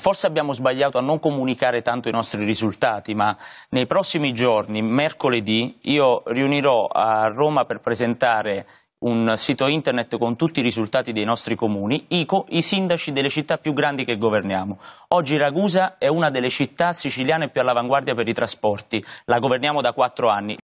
Forse abbiamo sbagliato a non comunicare tanto i nostri risultati, ma nei prossimi giorni, mercoledì, io riunirò a Roma per presentare un sito internet con tutti i risultati dei nostri comuni, ICO, i sindaci delle città più grandi che governiamo. Oggi Ragusa è una delle città siciliane più all'avanguardia per i trasporti, la governiamo da quattro anni.